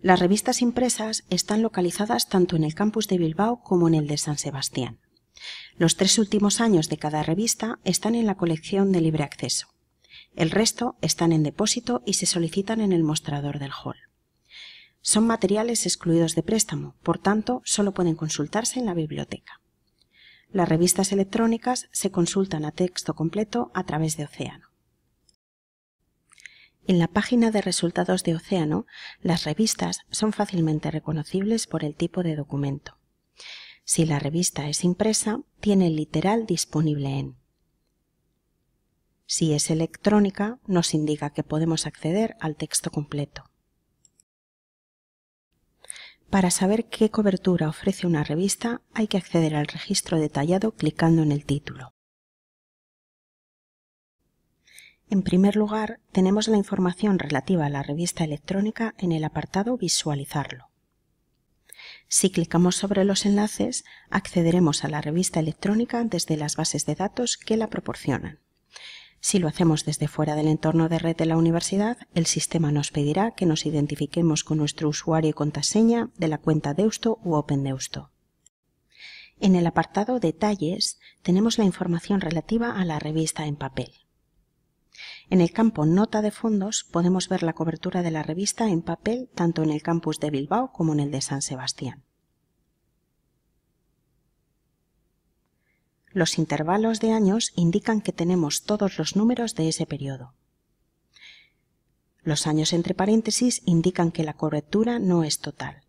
Las revistas impresas están localizadas tanto en el campus de Bilbao como en el de San Sebastián. Los tres últimos años de cada revista están en la colección de libre acceso. El resto están en depósito y se solicitan en el mostrador del hall. Son materiales excluidos de préstamo, por tanto, solo pueden consultarse en la biblioteca. Las revistas electrónicas se consultan a texto completo a través de Océano. En la página de resultados de Océano, las revistas son fácilmente reconocibles por el tipo de documento. Si la revista es impresa, tiene el literal disponible en. Si es electrónica, nos indica que podemos acceder al texto completo. Para saber qué cobertura ofrece una revista hay que acceder al registro detallado clicando en el título. En primer lugar, tenemos la información relativa a la revista electrónica en el apartado Visualizarlo. Si clicamos sobre los enlaces, accederemos a la revista electrónica desde las bases de datos que la proporcionan. Si lo hacemos desde fuera del entorno de red de la universidad, el sistema nos pedirá que nos identifiquemos con nuestro usuario y contraseña de la cuenta Deusto u OpenDeusto. En el apartado Detalles tenemos la información relativa a la revista en papel. En el campo Nota de fondos podemos ver la cobertura de la revista en papel tanto en el campus de Bilbao como en el de San Sebastián. Los intervalos de años indican que tenemos todos los números de ese periodo. Los años entre paréntesis indican que la cobertura no es total.